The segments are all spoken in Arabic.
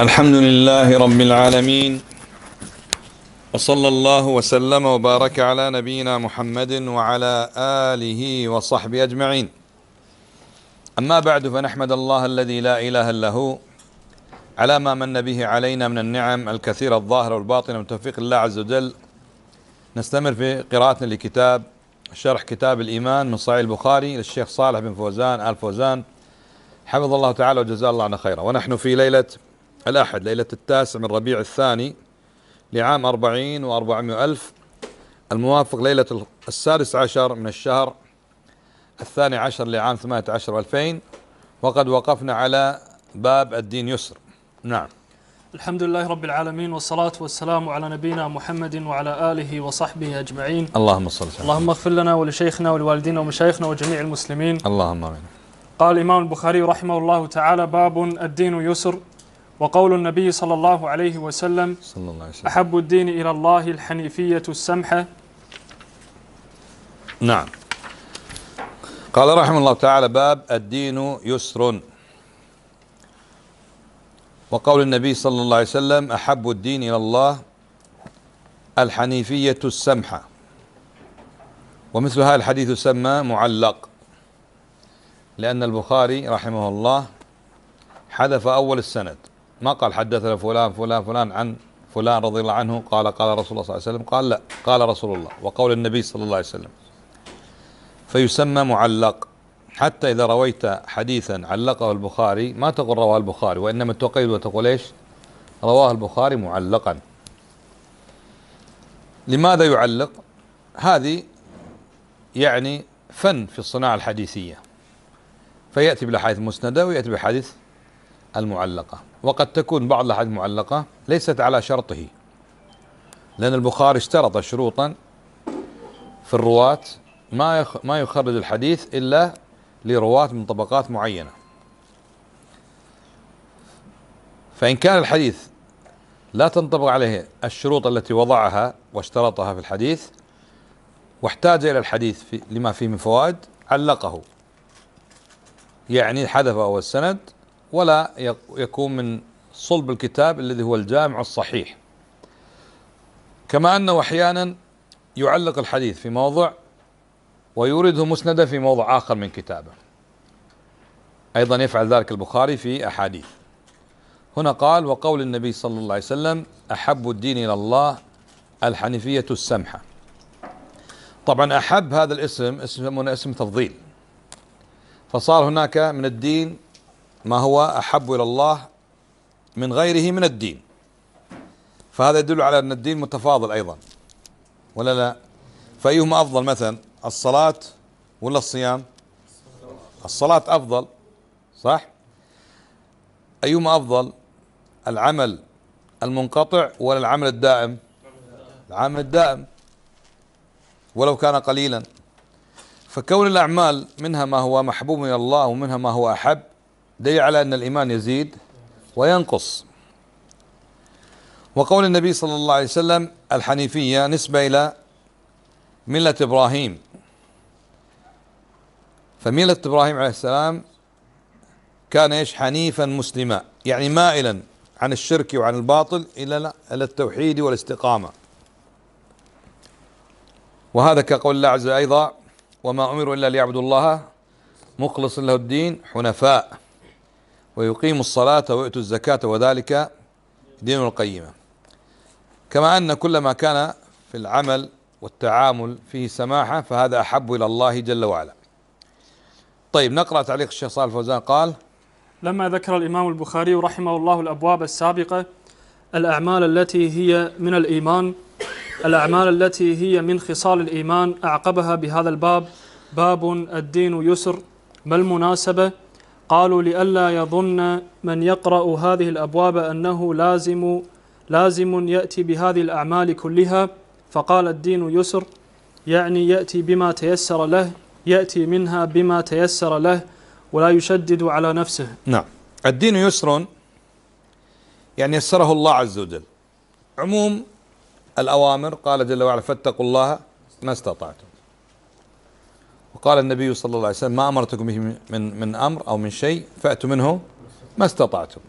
الحمد لله رب العالمين وصلى الله وسلم وبارك على نبينا محمد وعلى آله وصحبه أجمعين أما بعد فنحمد الله الذي لا إله إلا هو على ما من به علينا من النعم الكثيرة الظاهرة والباطنة من توفيق الله عز وجل نستمر في قراءتنا لكتاب شرح كتاب الإيمان من صحيح البخاري للشيخ صالح بن فوزان آل فوزان حفظ الله تعالى وجزاه الله عنا خيرا ونحن في ليلة الأحد ليلة التاسع من ربيع الثاني لعام أربعين وأربعمائة ألف الموافق ليلة السادس عشر من الشهر الثاني عشر لعام ثمانية عشر ألفين وقد وقفنا على باب الدين يسر نعم الحمد لله رب العالمين والصلاة والسلام على نبينا محمد وعلى آله وصحبه أجمعين اللهم صل وسلم اللهم اغفر لنا ولشيخنا ولوالدينا ومشايخنا وجميع المسلمين اللهم آمين قال الإمام البخاري رحمه الله تعالى باب الدين يسر وقول النبي صلى الله عليه وسلم صلى الله عليه وسلم أحب الدين إلى الله الحنيفية السمحة نعم قال رحمه الله تعالى باب الدين يسر وقول النبي صلى الله عليه وسلم أحب الدين إلى الله الحنيفية السمحة ومثل هذا الحديث يسمى معلق لأن البخاري رحمه الله حذف أول السند ما قال حدثنا فلان فلان فلان عن فلان رضي الله عنه قال قال رسول الله صلى الله عليه وسلم قال لا قال رسول الله وقول النبي صلى الله عليه وسلم فيسمى معلق حتى إذا رويت حديثا علقه البخاري ما تقول رواه البخاري وإنما تقيد وتقول إيش رواه البخاري معلقا لماذا يعلق هذه يعني فن في الصناعة الحديثية فيأتي بالأحاديث المسندة ويأتي بحديث المعلقة وقد تكون بعض الأحاديث المعلقة ليست على شرطه لأن البخاري اشترط شروطا في الرواة ما ما يخرج الحديث إلا لرواة من طبقات معينة فإن كان الحديث لا تنطبق عليه الشروط التي وضعها واشترطها في الحديث واحتاج إلى الحديث في لما فيه من فوائد علقه يعني حذف أول السند ولا يكون من صلب الكتاب الذي هو الجامع الصحيح كما أنه أحيانا يعلق الحديث في موضع ويورده مسندا في موضع آخر من كتابه أيضا يفعل ذلك البخاري في أحاديث هنا قال وقول النبي صلى الله عليه وسلم أحب الدين إلى الله الحنيفية السمحة طبعا أحب هذا الاسم يسمونه اسم تفضيل فصار هناك من الدين ما هو أحب إلى الله من غيره من الدين فهذا يدل على أن الدين متفاضل أيضا ولا لا فأيهما أفضل مثلا الصلاة ولا الصيام الصلاة أفضل صح أيهما أفضل العمل المنقطع ولا العمل الدائم العمل الدائم ولو كان قليلا فكون الأعمال منها ما هو محبوب من الله ومنها ما هو أحب دليل على أن الإيمان يزيد وينقص وقول النبي صلى الله عليه وسلم الحنيفية نسبة إلى ملة إبراهيم فملة إبراهيم عليه السلام كان ايش حنيفا مسلما يعني مائلا عن الشرك وعن الباطل إلى إلى التوحيد والاستقامة وهذا كقول الله عز وجل أيضا وما أمروا إلا ليعبدوا الله مخلص له الدين حنفاء ويقيموا الصلاة ويؤتوا الزكاة وذلك دين القيمة كما أن كل ما كان في العمل والتعامل فيه سماحة فهذا أحب إلى الله جل وعلا طيب نقرأ تعليق الشيخ صالح الفوزان قال لما ذكر الإمام البخاري رحمه الله الأبواب السابقة الأعمال التي هي من الإيمان الأعمال التي هي من خصال الإيمان أعقبها بهذا الباب باب الدين يسر ما المناسبة قالوا لئلا يظن من يقرأ هذه الأبواب أنه لازم لازم يأتي بهذه الأعمال كلها فقال الدين يسر يعني يأتي بما تيسر له يأتي منها بما تيسر له ولا يشدد على نفسه نعم الدين يسر يعني يسره الله عز وجل عموم الأوامر قال جل وعلا فاتقوا الله ما استطعتم وقال النبي صلى الله عليه وسلم ما أمرتكم به من, من أمر أو من شيء فأتوا منه ما استطعتم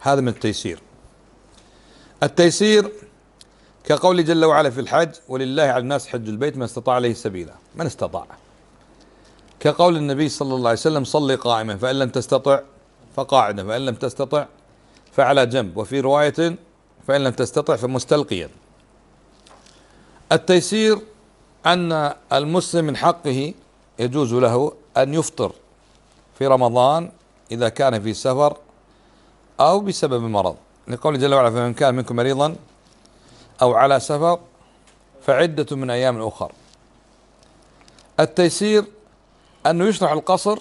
هذا من التيسير التيسير كقوله جل وعلا في الحج ولله على الناس حج البيت من استطاع عليه سبيلا من استطاع كقول النبي صلى الله عليه وسلم صل قائما فإن لم تستطع فقاعدا فإن لم تستطع فعلى جنب وفي رواية فإن لم تستطع فمستلقيا التيسير أن المسلم من حقه يجوز له أن يفطر في رمضان إذا كان في سفر أو بسبب مرض لقوله جل وعلا فمن كان منكم مريضا أو على سفر فعدة من أيام أخر التيسير أنه يشرع القصر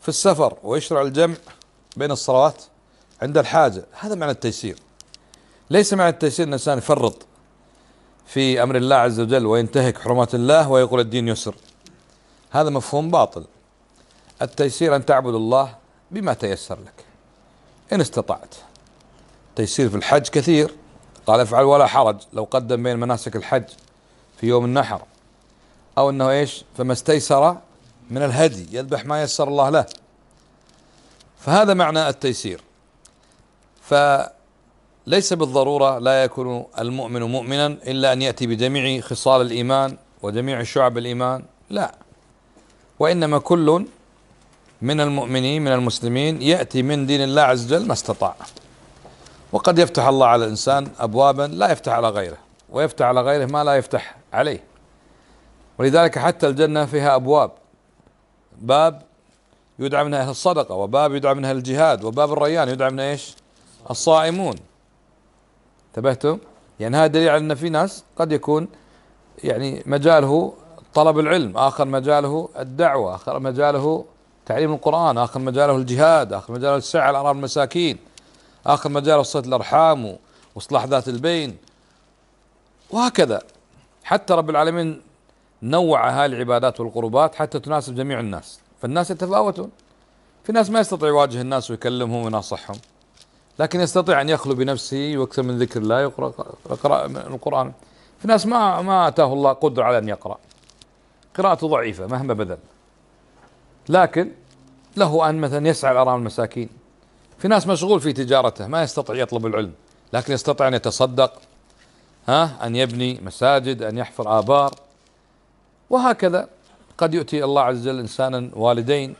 في السفر ويشرع الجمع بين الصلوات عند الحاجة هذا معنى التيسير ليس معنى التيسير أن الإنسان يفرط في أمر الله عز وجل وينتهك حرمات الله ويقول الدين يسر هذا مفهوم باطل التيسير أن تعبد الله بما تيسر لك إن استطعت تيسير في الحج كثير قال افعل ولا حرج لو قدم بين مناسك الحج في يوم النحر أو أنه إيش فما استيسر من الهدي يذبح ما يسر الله له فهذا معنى التيسير فليس بالضرورة لا يكون المؤمن مؤمنا إلا أن يأتي بجميع خصال الإيمان وجميع شعب الإيمان لا وإنما كل من المؤمنين من المسلمين يأتي من دين الله عز وجل ما استطاع وقد يفتح الله على الإنسان أبوابا لا يفتح على غيره ويفتح على غيره ما لا يفتح عليه ولذلك حتى الجنة فيها أبواب باب يدعى من أهل الصدقة وباب يدعى من أهل الجهاد وباب الريان يدعى من إيش الصائمون انتبهتم يعني هذا دليل على أن في ناس قد يكون يعني مجاله طلب العلم آخر مجاله الدعوة آخر مجاله تعليم القرآن آخر مجاله الجهاد آخر مجاله السعي على أمر المساكين آخر مجاله صلة الأرحام وإصلاح ذات البين وهكذا حتى رب العالمين نوع هذه العبادات والقربات حتى تناسب جميع الناس فالناس يتفاوتون في ناس ما يستطيع يواجه الناس ويكلمهم ويناصحهم لكن يستطيع ان يخلو بنفسه ويكثر من ذكر الله يقرا القران في ناس ما ما اتاه الله قدره على ان يقرا قراءته ضعيفة مهما بذل لكن له أن مثلا يسعى لآرام المساكين في ناس مشغول في تجارته ما يستطيع يطلب العلم لكن يستطيع أن يتصدق ها أن يبني مساجد أن يحفر آبار وهكذا قد يؤتي الله عز وجل إنسانا والدين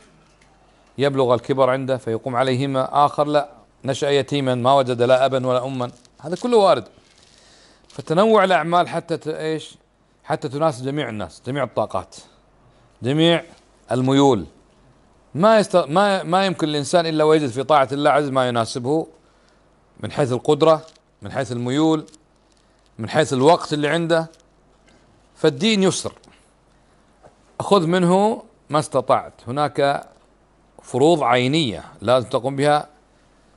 يبلغ الكبر عنده فيقوم عليهما آخر لا نشأ يتيما ما وجد لا أبا ولا أما هذا كله وارد فتنوع الأعمال حتى إيش حتى تناسب جميع الناس جميع الطاقات جميع الميول ما يست... ما ما يمكن الانسان الا ويجد في طاعه الله عز ما يناسبه من حيث القدره من حيث الميول من حيث الوقت اللي عنده فالدين يسر خذ منه ما استطعت هناك فروض عينيه لازم تقوم بها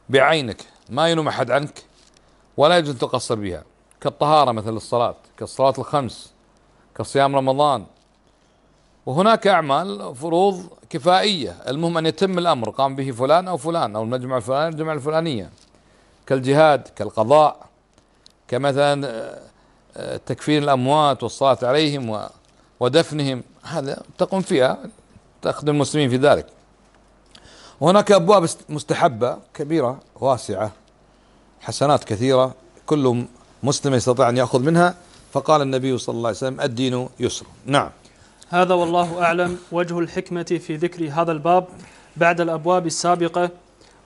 بعينك ما ينوم احد عنك ولا يجوز ان تقصر بها كالطهاره مثل الصلاه كالصلاه الخمس كصيام رمضان وهناك أعمال فروض كفائية المهم أن يتم الأمر قام به فلان أو فلان أو المجمع الفلاني الجمعة الفلانية كالجهاد كالقضاء كمثلا آه، آه، تكفين الأموات والصلاة عليهم ودفنهم هذا تقوم فيها تخدم المسلمين في ذلك وهناك أبواب مستحبة كبيرة واسعة حسنات كثيرة كل مسلم يستطيع أن يأخذ منها فقال النبي صلى الله عليه وسلم الدين يسر نعم هذا والله أعلم وجه الحكمة في ذكر هذا الباب بعد الأبواب السابقة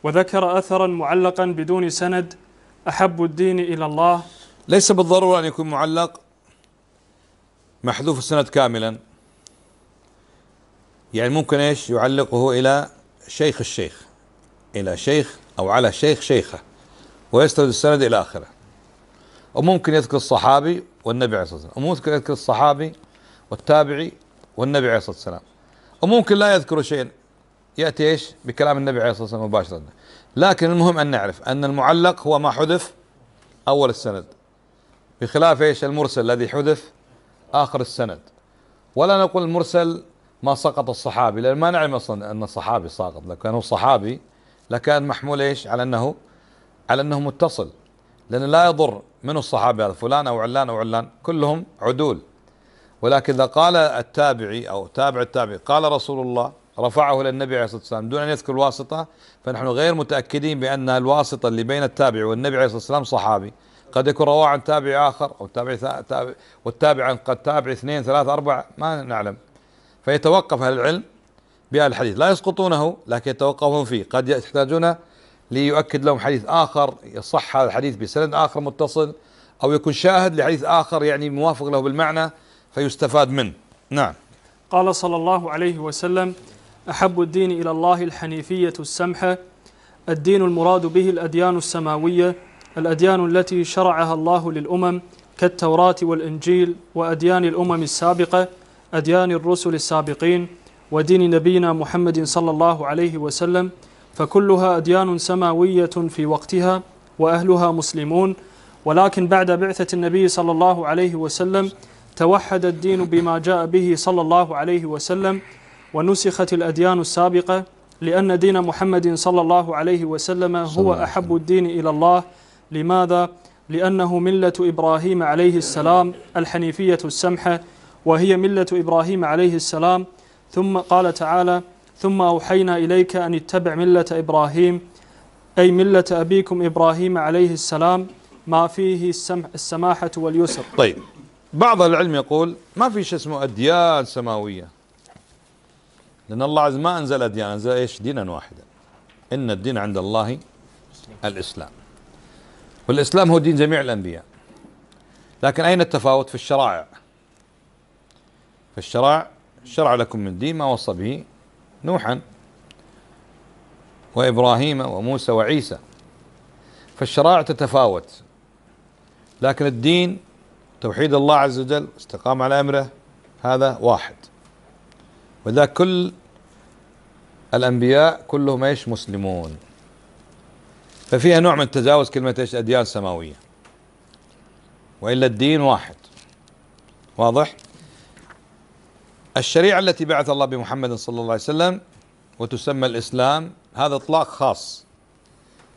وذكر أثرا معلقا بدون سند أحب الدين إلى الله ليس بالضرورة أن يكون معلق محذوف السند كاملا يعني ممكن ايش يعلقه إلى شيخ الشيخ إلى شيخ أو على شيخ شيخه ويسترد السند إلى آخره وممكن يذكر الصحابي والنبي عليه الصلاة والسلام وممكن يذكر الصحابي والتابعي والنبي عليه الصلاة والسلام وممكن لا يذكر شيئا يأتي إيش بكلام النبي عليه الصلاة والسلام مباشرة لكن المهم أن نعرف أن المعلق هو ما حذف أول السند بخلاف إيش المرسل الذي حذف آخر السند ولا نقول المرسل ما سقط الصحابي لأن ما نعلم أصلا أن الصحابي ساقط لو كان هو صحابي لكان محمول إيش على أنه على أنه متصل لأنه لا يضر من الصحابة هذا فلان أو علان أو علان كلهم عدول ولكن إذا قال التابعي أو تابع التابعي قال رسول الله رفعه للنبي عليه الصلاة والسلام دون أن يذكر الواسطة فنحن غير متأكدين بأن الواسطة اللي بين التابع والنبي عليه الصلاة والسلام صحابي قد يكون رواه عن تابع آخر أو تابع تابع والتابع عن قد تابع اثنين ثلاثة أربعة ما نعلم فيتوقف أهل العلم بهذا الحديث لا يسقطونه لكن يتوقفون فيه قد يحتاجون ليؤكد لهم حديث آخر يصح هذا الحديث بسند آخر متصل أو يكون شاهد لحديث آخر يعني موافق له بالمعنى فيستفاد منه نعم قال صلى الله عليه وسلم أحب الدين إلى الله الحنيفية السمحة الدين المراد به الأديان السماوية الأديان التي شرعها الله للأمم كالتوراة والإنجيل وأديان الأمم السابقة أديان الرسل السابقين ودين نبينا محمد صلى الله عليه وسلم فكلها أديان سماوية في وقتها وأهلها مسلمون ولكن بعد بعثة النبي صلى الله عليه وسلم توحد الدين بما جاء به صلى الله عليه وسلم ونسخت الأديان السابقة لأن دين محمد صلى الله عليه وسلم هو أحب الدين إلى الله لماذا؟ لأنه ملة إبراهيم عليه السلام الحنيفية السمحة وهي ملة إبراهيم عليه السلام ثم قال تعالى ثم أوحينا إليك أن اتبع ملة إبراهيم أي ملة أبيكم إبراهيم عليه السلام ما فيه السماحة واليسر طيب بعض العلم يقول ما في شيء اسمه أديان سماوية لأن الله عز ما أنزل أديان أنزل إيش دينا واحدا إن الدين عند الله الإسلام والإسلام هو دين جميع الأنبياء لكن أين التفاوت في الشرائع في الشرائع شرع لكم من دين ما وصى به نوحا وابراهيم وموسى وعيسى فالشرائع تتفاوت لكن الدين توحيد الله عز وجل استقام على امره هذا واحد ولذلك كل الانبياء كلهم ايش مسلمون ففيها نوع من تجاوز كلمه ايش اديان سماويه والا الدين واحد واضح؟ الشريعة التي بعث الله بمحمد صلى الله عليه وسلم وتسمى الإسلام هذا إطلاق خاص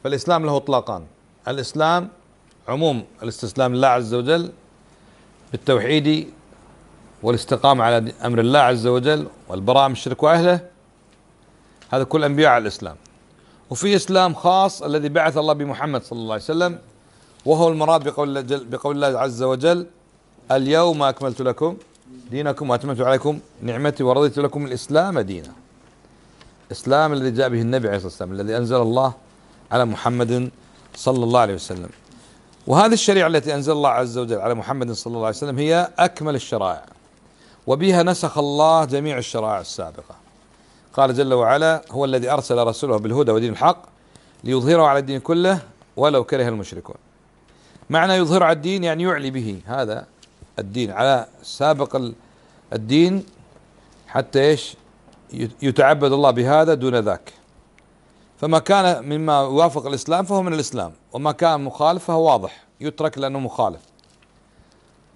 فالإسلام له إطلاقان الإسلام عموم الاستسلام لله عز وجل بالتوحيد والاستقامة على أمر الله عز وجل والبراءة من الشرك وأهله هذا كل أنبياء على الإسلام وفي إسلام خاص الذي بعث الله بمحمد صلى الله عليه وسلم وهو المراد بقول, بقول الله عز وجل اليوم أكملت لكم دينكم وأتممت عليكم نعمتي ورضيت لكم الإسلام دينا الإسلام الذي جاء به النبي عليه الصلاة والسلام الذي أنزل الله على محمد صلى الله عليه وسلم وهذه الشريعة التي أنزل الله عز وجل على محمد صلى الله عليه وسلم هي أكمل الشرائع وبها نسخ الله جميع الشرائع السابقة قال جل وعلا هو الذي أرسل رسوله بالهدى ودين الحق ليظهره على الدين كله ولو كره المشركون معنى يظهر على الدين يعني يعلي به هذا الدين على سابق الدين حتى ايش يتعبد الله بهذا دون ذاك فما كان مما يوافق الاسلام فهو من الاسلام وما كان مخالف فهو واضح يترك لانه مخالف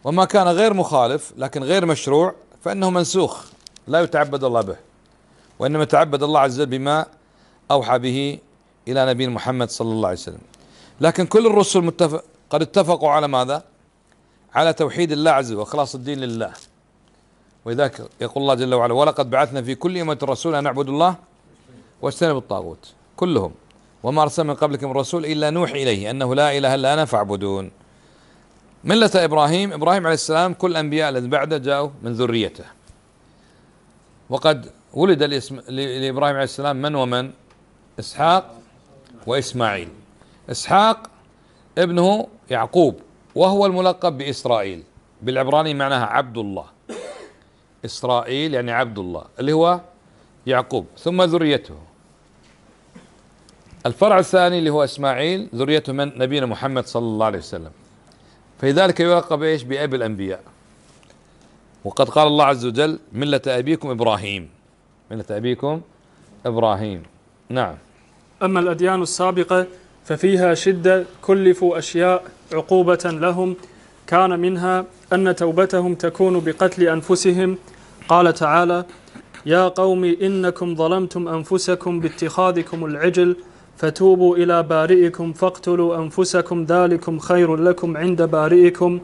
وما كان غير مخالف لكن غير مشروع فانه منسوخ لا يتعبد الله به وانما يتعبد الله عز وجل بما اوحى به الى نبي محمد صلى الله عليه وسلم لكن كل الرسل متفق قد اتفقوا على ماذا؟ على توحيد الله عز وجل واخلاص الدين لله ولذلك يقول الله جل وعلا ولقد بعثنا في كل امه رسولا ان اعبدوا الله واجتنبوا الطاغوت كلهم وما ارسلنا من قبلكم رسول الا نوحي اليه انه لا اله الا انا فاعبدون ملة ابراهيم ابراهيم عليه السلام كل الانبياء الذين بعده جاءوا من ذريته وقد ولد لابراهيم عليه السلام من ومن؟ اسحاق واسماعيل اسحاق ابنه يعقوب وهو الملقب بإسرائيل بالعبراني معناها عبد الله إسرائيل يعني عبد الله اللي هو يعقوب ثم ذريته الفرع الثاني اللي هو إسماعيل ذريته من نبينا محمد صلى الله عليه وسلم فلذلك يلقب ايش بأب الأنبياء وقد قال الله عز وجل ملة أبيكم إبراهيم ملة أبيكم إبراهيم نعم أما الأديان السابقة ففيها شدة كلفوا أشياء عقوبة لهم كان منها أن توبتهم تكون بقتل أنفسهم قال تعالى يا قوم إنكم ظلمتم أنفسكم باتخاذكم العجل فتوبوا إلى بارئكم فاقتلوا أنفسكم ذلكم خير لكم عند بارئكم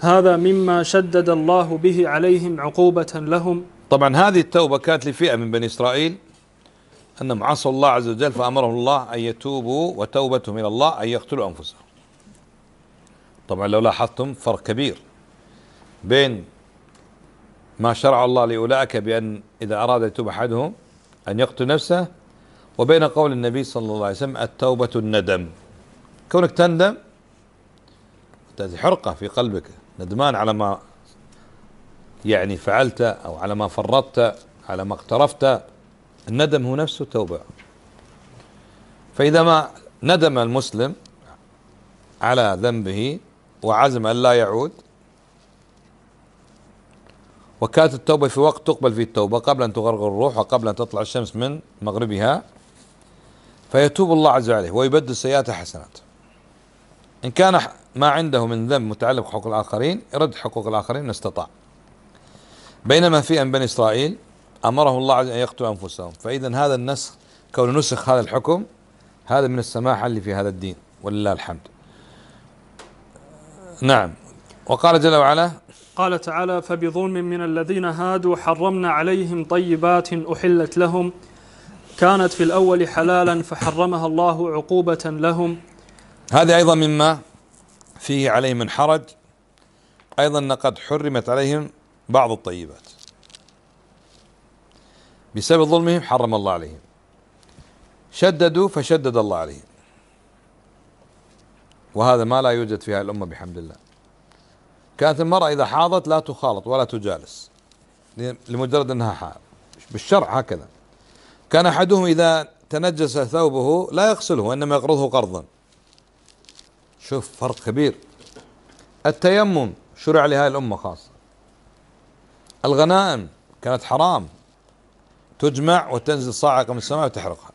هذا مما شدد الله به عليهم عقوبة لهم طبعا هذه التوبة كانت لفئة من بني إسرائيل أنهم عصوا الله عز وجل فأمرهم الله أن يتوبوا وتوبتهم إلى الله أن يقتلوا أنفسهم طبعا لو لاحظتم فرق كبير بين ما شرع الله لأولئك بأن إذا أراد يتوب أحدهم أن يقتل نفسه وبين قول النبي صلى الله عليه وسلم التوبة الندم كونك تندم حرقة في قلبك ندمان على ما يعني فعلت أو على ما فرطت على ما اقترفت الندم هو نفسه توبة فإذا ما ندم المسلم على ذنبه وعزم أن لا يعود وكانت التوبة في وقت تقبل فيه التوبة قبل أن تغرغر الروح وقبل أن تطلع الشمس من مغربها فيتوب الله عز وجل ويبدل سيئاته حسنات إن كان ما عنده من ذنب متعلق بحقوق الآخرين يرد حقوق الآخرين إن استطاع بينما في أن بني إسرائيل امره الله عز وجل ان يقتلوا انفسهم فاذا هذا النسخ كون نسخ هذا الحكم هذا من السماحه اللي في هذا الدين ولله الحمد نعم وقال جل وعلا قال تعالى فبظلم من الذين هادوا حرمنا عليهم طيبات احلت لهم كانت في الاول حلالا فحرمها الله عقوبه لهم هذه ايضا مما فيه عليه من حرج ايضا لقد حرمت عليهم بعض الطيبات بسبب ظلمهم حرم الله عليهم شددوا فشدد الله عليهم وهذا ما لا يوجد في هذه الأمة بحمد الله كانت المرأة إذا حاضت لا تخالط ولا تجالس لمجرد أنها حائض بالشرع هكذا كان أحدهم إذا تنجس ثوبه لا يغسله وإنما يقرضه قرضا شوف فرق كبير التيمم شرع لهذه الأمة خاصة الغنائم كانت حرام تجمع وتنزل صاعقة من السماء وتحرقها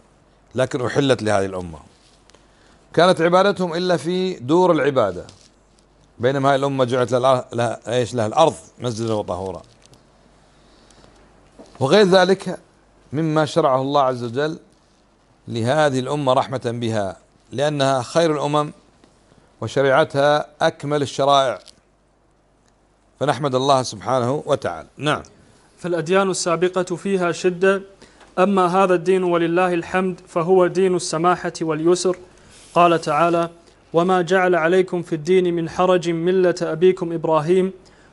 لكن أحلت لهذه الأمة كانت عبادتهم إلا في دور العبادة بينما هذه الأمة جعلت لها, لها إيش لها الأرض مسجدا وطهورا وغير ذلك مما شرعه الله عز وجل لهذه الأمة رحمة بها لأنها خير الأمم وشريعتها أكمل الشرائع فنحمد الله سبحانه وتعالى نعم فالأديان السابقة فيها شدة أما هذا الدين ولله الحمد فهو دين السماحة واليسر قال تعالى وما جعل عليكم في الدين من حرج ملة أبيكم إبراهيم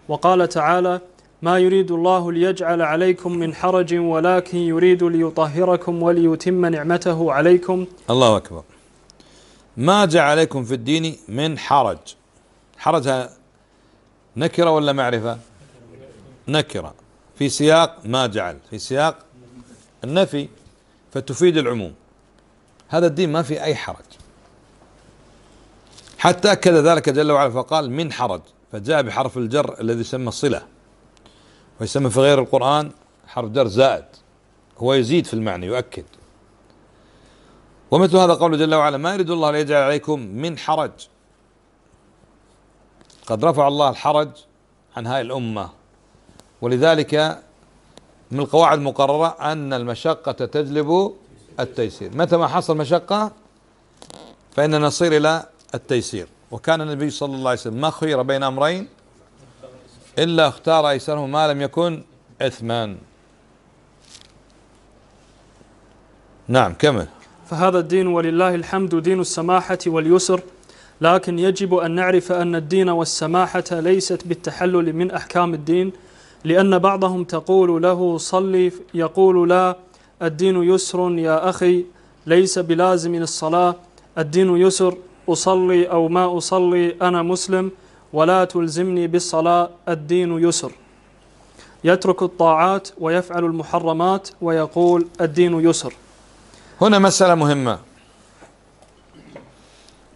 وقال تعالى ما يريد الله ليجعل عليكم من حرج ولكن يريد ليطهركم وليتم نعمته عليكم الله أكبر ما جعل عليكم في الدين من حرج حرج نكرة ولا معرفة نكرة في سياق ما جعل في سياق النفي فتفيد العموم هذا الدين ما في أي حرج حتى أكد ذلك جل وعلا فقال من حرج فجاء بحرف الجر الذي يسمى الصلة ويسمى في غير القرآن حرف جر زائد هو يزيد في المعنى يؤكد ومثل هذا قوله جل وعلا ما يريد الله ليجعل عليكم من حرج قد رفع الله الحرج عن هاي الأمة ولذلك من القواعد المقررة أن المشقة تجلب التيسير متى ما حصل مشقة فإننا نصير إلى التيسير وكان النبي صلى الله عليه وسلم ما خير بين أمرين إلا اختار أيسره ما لم يكن إثما نعم كمل فهذا الدين ولله الحمد دين السماحة واليسر لكن يجب أن نعرف أن الدين والسماحة ليست بالتحلل من أحكام الدين لأن بعضهم تقول له صلي يقول لا الدين يسر يا أخي ليس بلازم الصلاة الدين يسر أصلي أو ما أصلي أنا مسلم ولا تلزمني بالصلاة الدين يسر يترك الطاعات ويفعل المحرمات ويقول الدين يسر هنا مسألة مهمة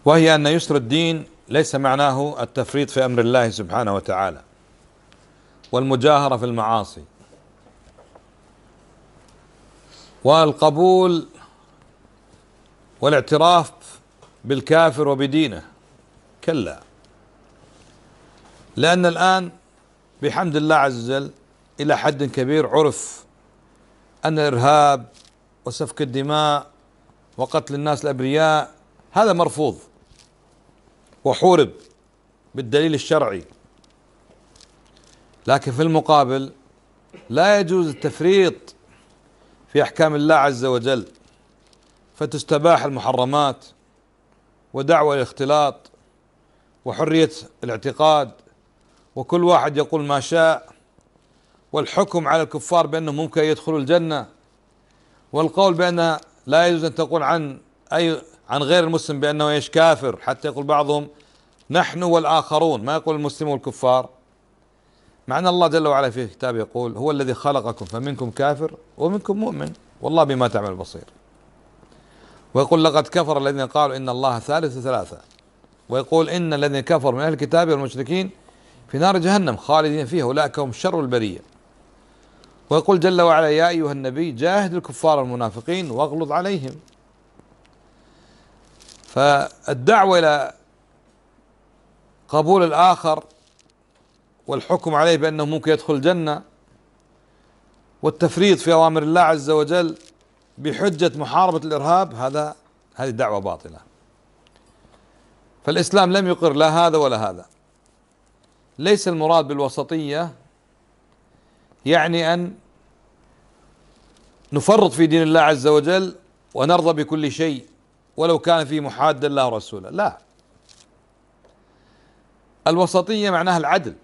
وهي أن يسر الدين ليس معناه التفريط في أمر الله سبحانه وتعالى والمجاهرة في المعاصي والقبول والاعتراف بالكافر وبدينه كلا لأن الآن بحمد الله عز وجل إلى حد كبير عرف أن الإرهاب وسفك الدماء وقتل الناس الأبرياء هذا مرفوض وحورب بالدليل الشرعي لكن في المقابل لا يجوز التفريط في احكام الله عز وجل فتستباح المحرمات ودعوة الاختلاط وحريه الاعتقاد وكل واحد يقول ما شاء والحكم على الكفار بانهم ممكن يدخلوا الجنه والقول بان لا يجوز ان تقول عن اي عن غير المسلم بانه ايش كافر حتى يقول بعضهم نحن والاخرون ما يقول المسلم والكفار مع أن الله جل وعلا في كتابه يقول هو الذي خلقكم فمنكم كافر ومنكم مؤمن والله بما تعمل بصير ويقول لقد كفر الذين قالوا إن الله ثالث ثلاثة ويقول إن الذين كفروا من أهل الكتاب والمشركين في نار جهنم خالدين فيها أولئك هم شر البرية ويقول جل وعلا يا أيها النبي جاهد الكفار المنافقين واغلظ عليهم فالدعوة إلى قبول الآخر والحكم عليه بأنه ممكن يدخل الجنة والتفريط في أوامر الله عز وجل بحجة محاربة الإرهاب هذا هذه دعوة باطلة فالإسلام لم يقر لا هذا ولا هذا ليس المراد بالوسطية يعني أن نفرط في دين الله عز وجل ونرضى بكل شيء ولو كان فيه محادة الله ورسوله لا الوسطية معناها العدل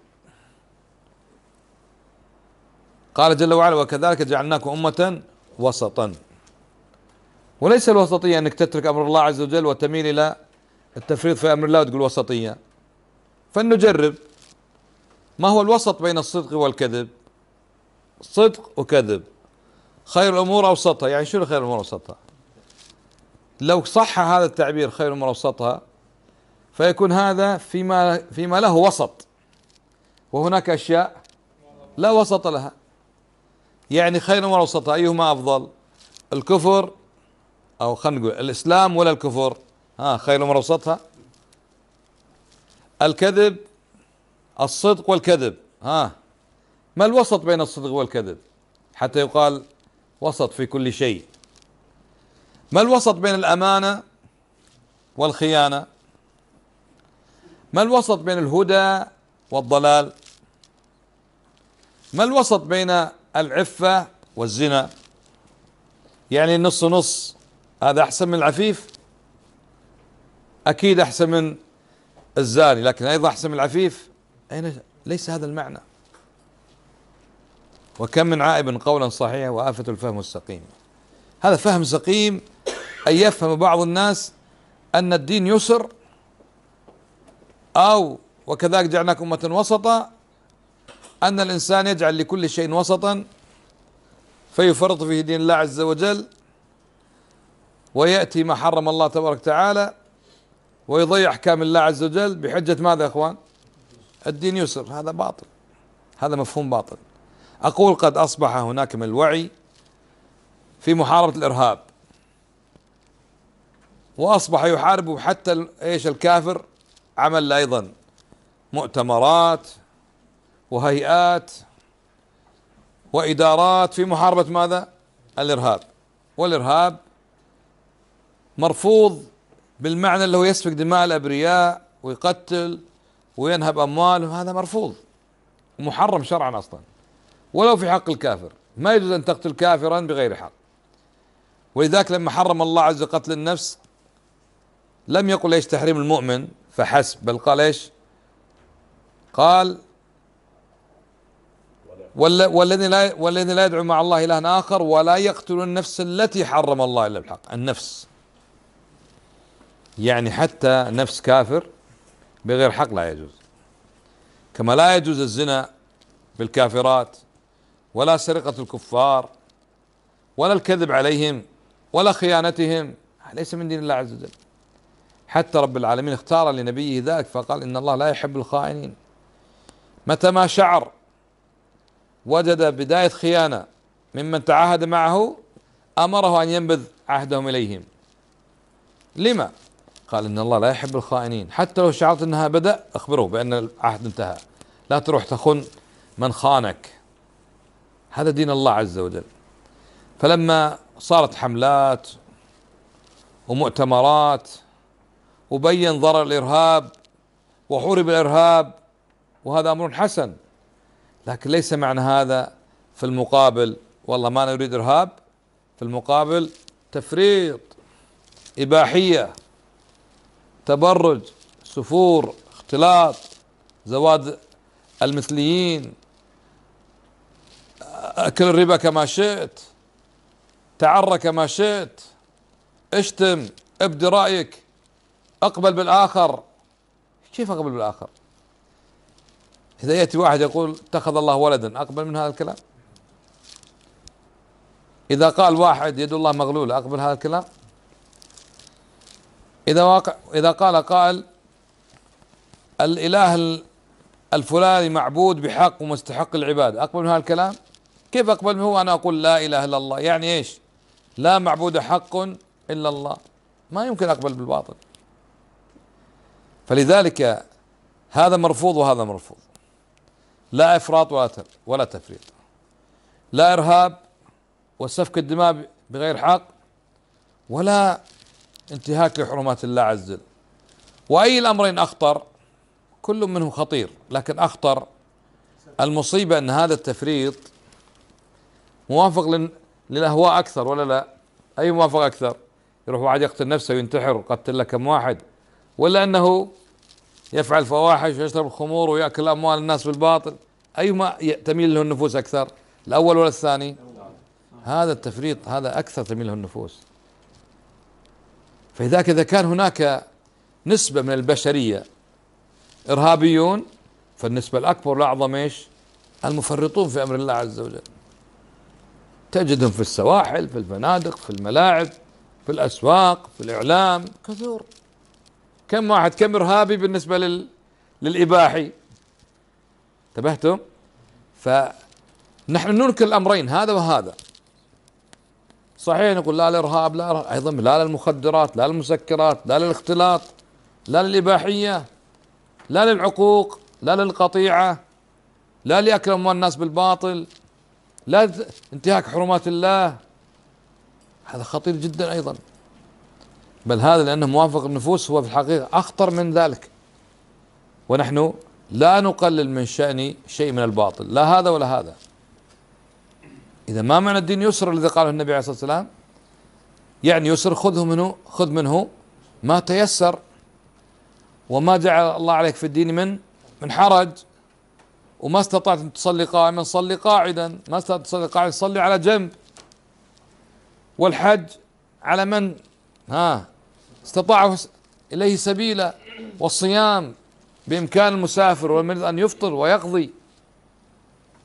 قال جل وعلا وكذلك جعلناكم أمة وسطا وليس الوسطية أنك تترك أمر الله عز وجل وتميل إلى التفريط في أمر الله وتقول وسطية فلنجرب ما هو الوسط بين الصدق والكذب صدق وكذب خير الأمور أوسطها يعني شنو خير الأمور أوسطها لو صح هذا التعبير خير الأمور أوسطها فيكون هذا فيما فيما له وسط وهناك أشياء لا وسط لها يعني خير ووسطى أيهما أفضل الكفر أو خلينا نقول الإسلام ولا الكفر ها خير ووسطها الكذب الصدق والكذب ها ما الوسط بين الصدق والكذب حتى يقال وسط في كل شيء ما الوسط بين الأمانة والخيانة ما الوسط بين الهدى والضلال ما الوسط بين العفة والزنا يعني نص نص هذا أحسن من العفيف أكيد أحسن من الزاني لكن أيضا أحسن من العفيف أين ليس هذا المعنى وكم من عائب قولا صحيحا وآفة الفهم السقيم هذا فهم سقيم أن يفهم بعض الناس أن الدين يسر أو وكذلك جعلناكم أمة وسطا أن الإنسان يجعل لكل شيء وسطا فيفرط فيه دين الله عز وجل ويأتي ما حرم الله تبارك وتعالى ويضيع أحكام الله عز وجل بحجة ماذا يا أخوان الدين يسر هذا باطل هذا مفهوم باطل أقول قد أصبح هناك من الوعي في محاربة الإرهاب وأصبح يحارب حتى إيش الكافر عمل أيضا مؤتمرات وهيئات وادارات في محاربه ماذا؟ الارهاب والارهاب مرفوض بالمعنى اللي هو يسفك دماء الابرياء ويقتل وينهب اموالهم هذا مرفوض ومحرم شرعا اصلا ولو في حق الكافر ما يجوز ان تقتل كافرا بغير حق ولذلك لما حرم الله عز وجل قتل النفس لم يقل ايش تحريم المؤمن فحسب بل قال ايش؟ قال والذي لا والذي لا يدعو مع الله إلها آخر ولا يقتل النفس التي حرم الله إلا بالحق النفس يعني حتى نفس كافر بغير حق لا يجوز كما لا يجوز الزنا بالكافرات ولا سرقة الكفار ولا الكذب عليهم ولا خيانتهم ليس من دين الله عز وجل حتى رب العالمين اختار لنبيه ذلك فقال إن الله لا يحب الخائنين متى ما شعر وجد بداية خيانة ممن تعاهد معه أمره أن ينبذ عهدهم إليهم لما؟ قال إن الله لا يحب الخائنين حتى لو شعرت أنها بدأ أخبره بأن العهد انتهى لا تروح تخن من خانك هذا دين الله عز وجل فلما صارت حملات ومؤتمرات وبين ضرر الإرهاب وحورب الإرهاب وهذا أمر حسن لكن ليس معنى هذا في المقابل والله ما نريد ارهاب في المقابل تفريط اباحيه تبرج سفور اختلاط زواد المثليين اكل الربا كما شئت تعرى كما شئت اشتم ابدي رايك اقبل بالاخر كيف اقبل بالاخر إذا يأتي واحد يقول اتخذ الله ولدا أقبل من هذا الكلام إذا قال واحد يد الله مغلولة أقبل هذا الكلام إذا واقع إذا قال قائل الإله الفلاني معبود بحق ومستحق العبادة أقبل من هذا الكلام كيف أقبل منه أنا أقول لا إله إلا الله يعني إيش لا معبود حق إلا الله ما يمكن أقبل بالباطل فلذلك هذا مرفوض وهذا مرفوض لا افراط ولا ولا تفريط لا ارهاب وسفك الدماء بغير حق ولا انتهاك لحرمات الله عز وجل واي الامرين اخطر كل منه خطير لكن اخطر المصيبه ان هذا التفريط موافق للاهواء اكثر ولا لا؟ اي موافق اكثر؟ يروح واحد يقتل نفسه وينتحر لك كم واحد ولا انه يفعل فواحش ويشرب الخمور ويأكل أموال الناس بالباطل أيما تميل له النفوس أكثر الأول ولا الثاني هذا التفريط هذا أكثر تميل له النفوس فلذلك إذا كان هناك نسبة من البشرية إرهابيون فالنسبة الأكبر والأعظم إيش المفرطون في أمر الله عز وجل تجدهم في السواحل في الفنادق في الملاعب في الأسواق في الإعلام كثور كم واحد كم ارهابي بالنسبه لل للاباحي انتبهتم؟ فنحن ننكر الامرين هذا وهذا صحيح نقول لا للارهاب لا رهاب. ايضا لا للمخدرات لا للمسكرات لا للاختلاط لا للاباحيه لا للعقوق لا للقطيعه لا لاكل اموال الناس بالباطل لا انتهاك حرمات الله هذا خطير جدا ايضا بل هذا لأنه موافق النفوس هو في الحقيقة أخطر من ذلك ونحن لا نقلل من شأن شيء من الباطل لا هذا ولا هذا إذا ما معنى الدين يسر الذي قاله النبي عليه الصلاة والسلام يعني يسر خذه منه خذ منه ما تيسر وما جعل الله عليك في الدين من من حرج وما استطعت ان تصلي قائما صلي قاعدا ما استطعت تصلي قاعدا صلي على جنب والحج على من ها استطاعوا إليه سبيلا والصيام بإمكان المسافر والمريض أن يفطر ويقضي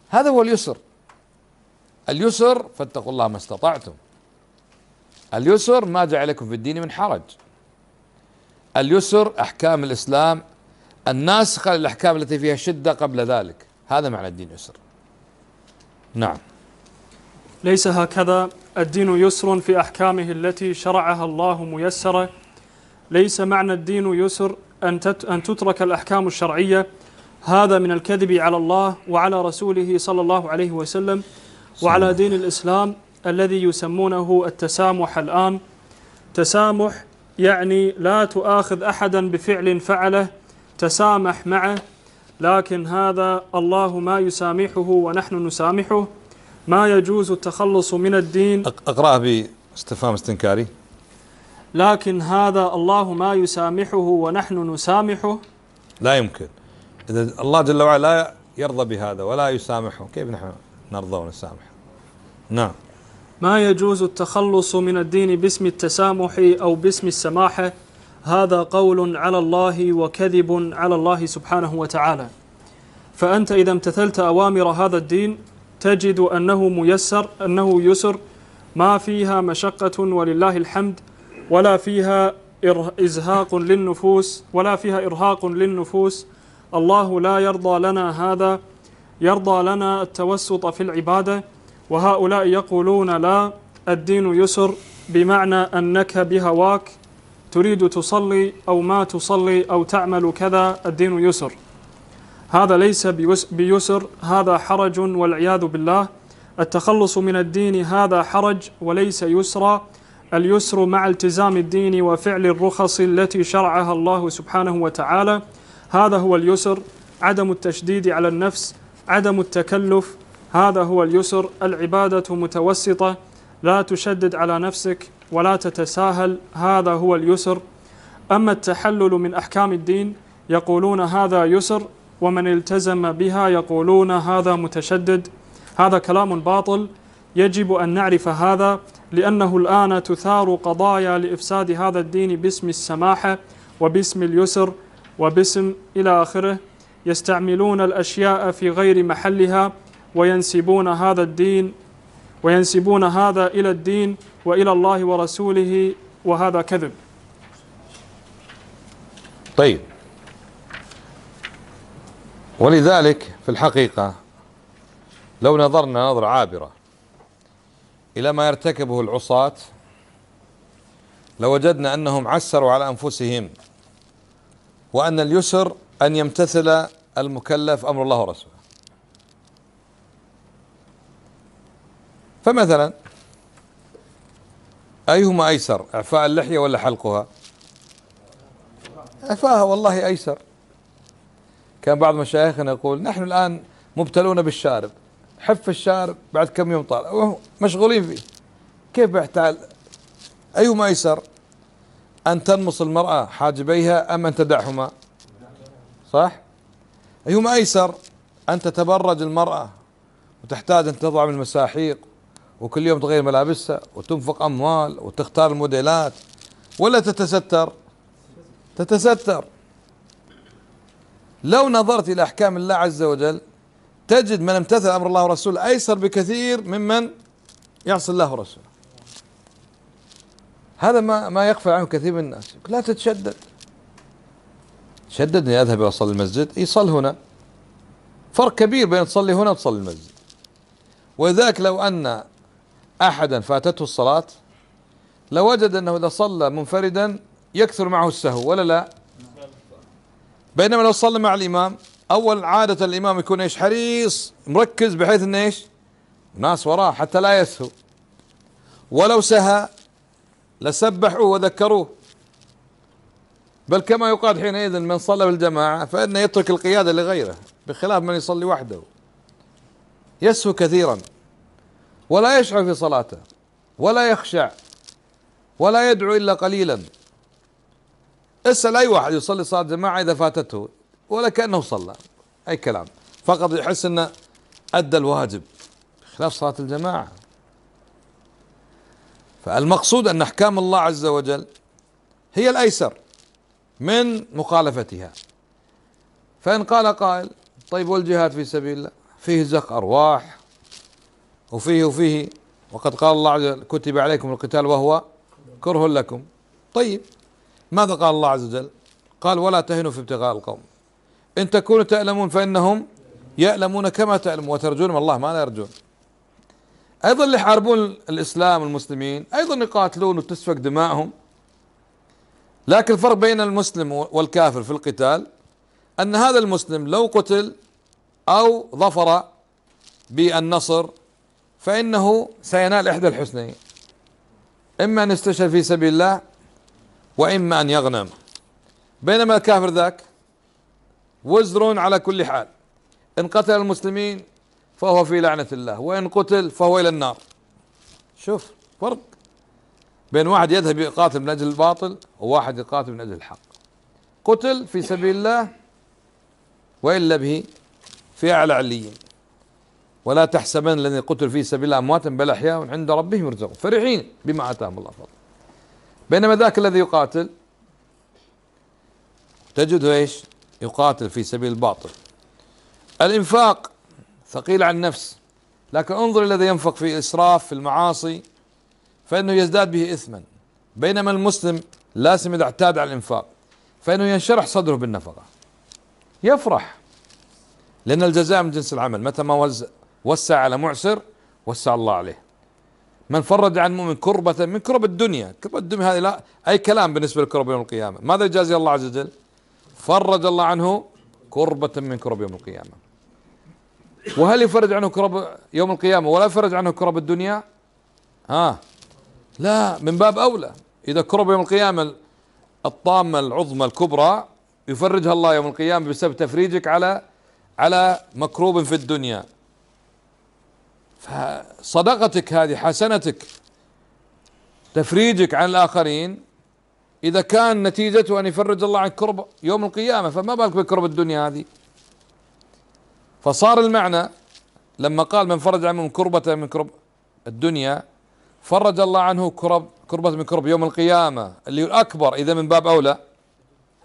هذا هو اليسر اليسر فاتقوا الله ما استطعتم اليسر ما جعلكم في الدين من حرج اليسر أحكام الإسلام الناسخة للأحكام التي فيها شدة قبل ذلك هذا معنى الدين يسر نعم ليس هكذا الدين يسر في أحكامه التي شرعها الله ميسرة ليس معنى الدين يسر أن أن تترك الأحكام الشرعية هذا من الكذب على الله وعلى رسوله صلى الله عليه وسلم وعلى دين الإسلام الذي يسمونه التسامح الآن تسامح يعني لا تؤاخذ أحدا بفعل فعله تسامح معه لكن هذا الله ما يسامحه ونحن نسامحه ما يجوز التخلص من الدين أقرأه باستفهام استنكاري لكن هذا الله ما يسامحه ونحن نسامحه لا يمكن إذا الله جل وعلا لا يرضى بهذا ولا يسامحه كيف نحن نرضى ونسامح نعم ما يجوز التخلص من الدين باسم التسامح أو باسم السماحة هذا قول على الله وكذب على الله سبحانه وتعالى فأنت إذا امتثلت أوامر هذا الدين تجد أنه ميسر أنه يسر ما فيها مشقة ولله الحمد ولا فيها إزهاق للنفوس ولا فيها إرهاق للنفوس الله لا يرضى لنا هذا يرضى لنا التوسط في العبادة وهؤلاء يقولون لا الدين يسر بمعنى أنك بهواك تريد تصلي أو ما تصلي أو تعمل كذا الدين يسر هذا ليس بيسر هذا حرج والعياذ بالله التخلص من الدين هذا حرج وليس يسرا اليسر مع التزام الدين وفعل الرخص التي شرعها الله سبحانه وتعالى هذا هو اليسر عدم التشديد على النفس عدم التكلف هذا هو اليسر العباده متوسطه لا تشدد على نفسك ولا تتساهل هذا هو اليسر اما التحلل من احكام الدين يقولون هذا يسر ومن التزم بها يقولون هذا متشدد هذا كلام باطل يجب أن نعرف هذا لأنه الآن تثار قضايا لإفساد هذا الدين باسم السماحة وباسم اليسر وباسم إلى آخره يستعملون الأشياء في غير محلها وينسبون هذا الدين وينسبون هذا إلى الدين وإلى الله ورسوله وهذا كذب طيب ولذلك في الحقيقة لو نظرنا نظرة عابرة إلى ما يرتكبه العصاة لوجدنا أنهم عسروا على أنفسهم وأن اليسر أن يمتثل المكلف أمر الله ورسوله فمثلا أيهما أيسر إعفاء اللحية ولا حلقها إعفاءها والله أيسر كان بعض مشايخنا يقول نحن الآن مبتلون بالشارب حف الشارب بعد كم يوم طالع مشغولين فيه كيف بيحتال ما أيسر أن تنمص المرأة حاجبيها أم أن تدعهما صح ما أيسر أن تتبرج المرأة وتحتاج أن تضع من المساحيق وكل يوم تغير ملابسها وتنفق أموال وتختار الموديلات ولا تتستر تتستر لو نظرت إلى أحكام الله عز وجل تجد من امتثل أمر الله ورسوله أيسر بكثير ممن يعصي الله ورسوله هذا ما ما يخفى عنه كثير من الناس لا تتشدد اني أذهب وأصلي المسجد اي صل هنا فرق كبير بين تصلي هنا وتصلي المسجد ولذلك لو أن أحدا فاتته الصلاة لوجد لو أنه إذا صلى منفردا يكثر معه السهو ولا لا بينما لو صلى مع الامام اول عاده الامام يكون ايش حريص مركز بحيث انه ايش الناس وراه حتى لا يسهو ولو سهى لسبحوه وذكروه بل كما يقال حينئذ من صلى بالجماعة فإنه يترك القيادة لغيره بخلاف من يصلي وحده يسهو كثيرا ولا يشعر في صلاته ولا يخشع ولا يدعو إلا قليلا اسال اي واحد يصلي صلاه جماعه اذا فاتته ولا كانه صلى اي كلام فقط يحس انه ادى الواجب خلاف صلاه الجماعه فالمقصود ان احكام الله عز وجل هي الايسر من مخالفتها فان قال قائل طيب والجهاد في سبيل الله فيه زق ارواح وفيه وفيه وقد قال الله عز وجل كتب عليكم القتال وهو كره لكم طيب ماذا قال الله عز وجل قال ولا تهنوا في ابتغاء القوم إن تكونوا تألمون فإنهم يألمون كما تألمون وترجون من الله ما لا يرجون أيضا اللي يحاربون الإسلام والمسلمين أيضا يقاتلون وتسفك دمائهم لكن الفرق بين المسلم والكافر في القتال أن هذا المسلم لو قتل أو ظفر بالنصر فإنه سينال إحدى الحسنين إما أن يستشهد في سبيل الله وإما أن يغنم بينما الكافر ذاك وزر على كل حال إن قتل المسلمين فهو في لعنة الله وإن قتل فهو إلى النار شوف فرق بين واحد يذهب يقاتل من أجل الباطل وواحد يقاتل من أجل الحق قتل في سبيل الله وإلا به في أعلى عليين ولا تحسبن الذين قتل في سبيل الله أمواتا بل أحياء عند ربهم يرزقون فرحين بما آتاهم الله فضل بينما ذاك الذي يقاتل تجده ايش يقاتل في سبيل الباطل الانفاق ثقيل على النفس لكن انظر الذي ينفق في الاسراف في المعاصي فانه يزداد به اثما بينما المسلم لازم اذا اعتاد على الانفاق فانه ينشرح صدره بالنفقه يفرح لان الجزاء من جنس العمل متى ما وسع على معسر وسع الله عليه من فرج عن مؤمن كربة من كرب الدنيا كرب الدنيا هذه لا أي كلام بالنسبة لكرب يوم القيامة ماذا يجازي الله عز وجل فرج الله عنه كربة من كرب يوم القيامة وهل يفرج عنه كرب يوم القيامة ولا يفرج عنه كرب الدنيا ها آه لا من باب أولى إذا كرب يوم القيامة الطامة العظمى الكبرى يفرجها الله يوم القيامة بسبب تفريجك على على مكروب في الدنيا فصدقتك هذه حسنتك تفريجك عن الآخرين إذا كان نتيجته أن يفرج الله عن كرب يوم القيامة فما بالك بكرب الدنيا هذه فصار المعنى لما قال من فرج عنه كربة من كرب الدنيا فرج الله عنه كرب كربة من كرب يوم القيامة اللي أكبر الأكبر إذا من باب أولى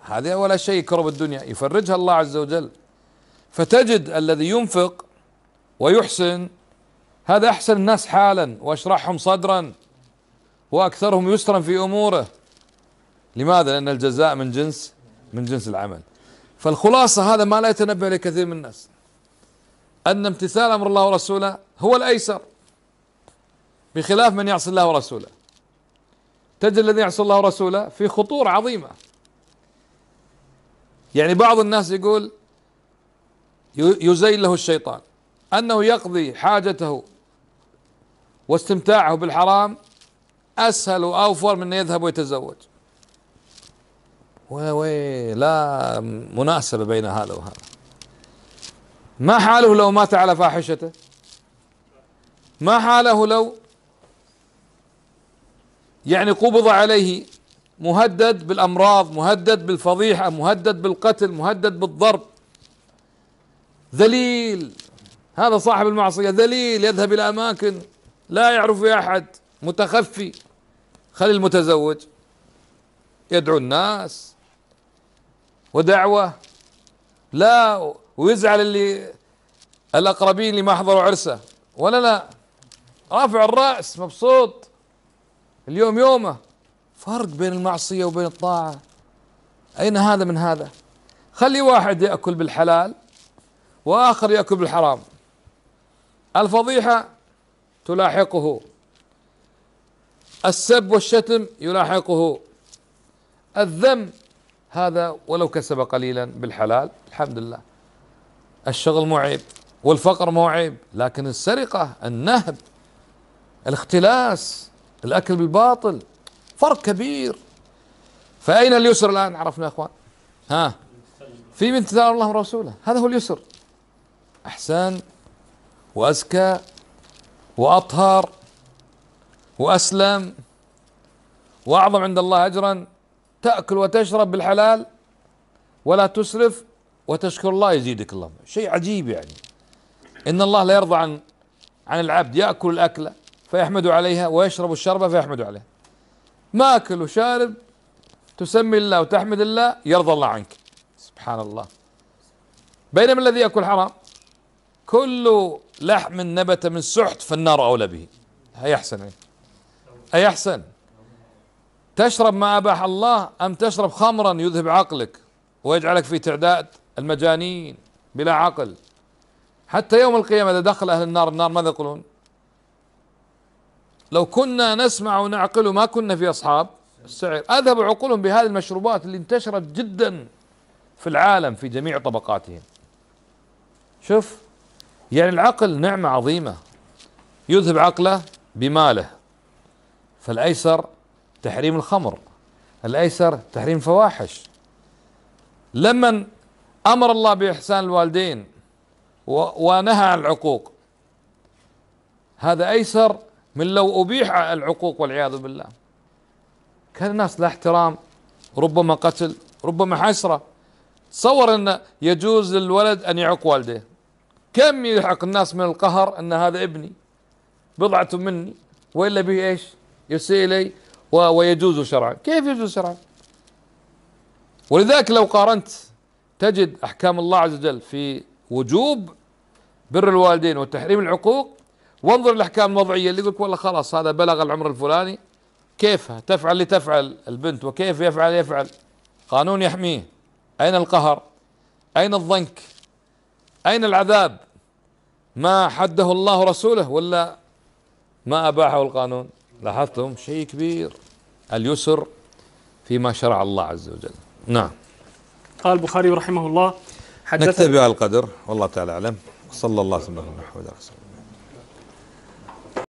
هذا ولا شيء كرب الدنيا يفرجها الله عز وجل فتجد الذي ينفق ويحسن هذا أحسن الناس حالا وأشرحهم صدرا وأكثرهم يسرا في أموره لماذا؟ لأن الجزاء من جنس من جنس العمل فالخلاصة هذا ما لا يتنبه لكثير من الناس أن امتثال أمر الله ورسوله هو الأيسر بخلاف من يعصي الله ورسوله تجد الذي يعصي الله ورسوله في خطورة عظيمة يعني بعض الناس يقول يزيل له الشيطان أنه يقضي حاجته واستمتاعه بالحرام اسهل واوفر من انه يذهب ويتزوج وي لا مناسبه بين هذا وهذا ما حاله لو مات على فاحشته ما حاله لو يعني قبض عليه مهدد بالامراض مهدد بالفضيحه مهدد بالقتل مهدد بالضرب ذليل هذا صاحب المعصيه ذليل يذهب الى اماكن لا يعرف أحد متخفي خلي المتزوج يدعو الناس ودعوة لا ويزعل اللي الأقربين اللي ما حضروا عرسه ولا لا رافع الرأس مبسوط اليوم يومه فرق بين المعصية وبين الطاعة أين هذا من هذا خلي واحد يأكل بالحلال وآخر يأكل بالحرام الفضيحة تلاحقه السب والشتم يلاحقه الذم هذا ولو كسب قليلا بالحلال الحمد لله الشغل مو عيب والفقر مو عيب لكن السرقة النهب الاختلاس الأكل بالباطل فرق كبير فأين اليسر الآن عرفنا يا أخوان ها في امتثال الله ورسوله هذا هو اليسر أحسن وأزكى وأطهر وأسلم وأعظم عند الله أجرا تأكل وتشرب بالحلال ولا تسرف وتشكر الله يزيدك الله شيء عجيب يعني إن الله لا يرضى عن عن العبد يأكل الأكلة فيحمد عليها ويشرب الشربة فيحمد عليها ماكل وشارب تسمي الله وتحمد الله يرضى الله عنك سبحان الله بينما الذي يأكل حرام كل لحم نبت من سحت فالنار أولى به هي احسن هي احسن تشرب ما أباح الله أم تشرب خمرا يذهب عقلك ويجعلك في تعداد المجانين بلا عقل حتى يوم القيامة إذا دخل أهل النار النار ماذا يقولون لو كنا نسمع ونعقل ما كنا في أصحاب السعير أذهبوا عقولهم بهذه المشروبات اللي انتشرت جدا في العالم في جميع طبقاتهم شوف يعني العقل نعمة عظيمة يذهب عقله بماله فالأيسر تحريم الخمر الأيسر تحريم فواحش لمن أمر الله بإحسان الوالدين ونهى عن العقوق هذا أيسر من لو أبيح العقوق والعياذ بالله كان الناس لا احترام ربما قتل ربما حسرة تصور أن يجوز للولد أن يعق والديه كم يلحق الناس من القهر أن هذا ابني بضعة مني وإلا به إيش يسيء إلي ويجوز شرعا كيف يجوز شرعا ولذلك لو قارنت تجد أحكام الله عز وجل في وجوب بر الوالدين وتحريم العقوق وانظر الأحكام الوضعية اللي يقولك والله خلاص هذا بلغ العمر الفلاني كيف تفعل لتفعل البنت وكيف يفعل يفعل قانون يحميه أين القهر أين الضنك أين العذاب ما حده الله رسوله ولا ما أباحه القانون لاحظتم شيء كبير اليسر فيما شرع الله عز وجل نعم قال البخاري رحمه الله حدثنا نكتفي على القدر والله تعالى أعلم صلى الله وسلم على محمد رسول الله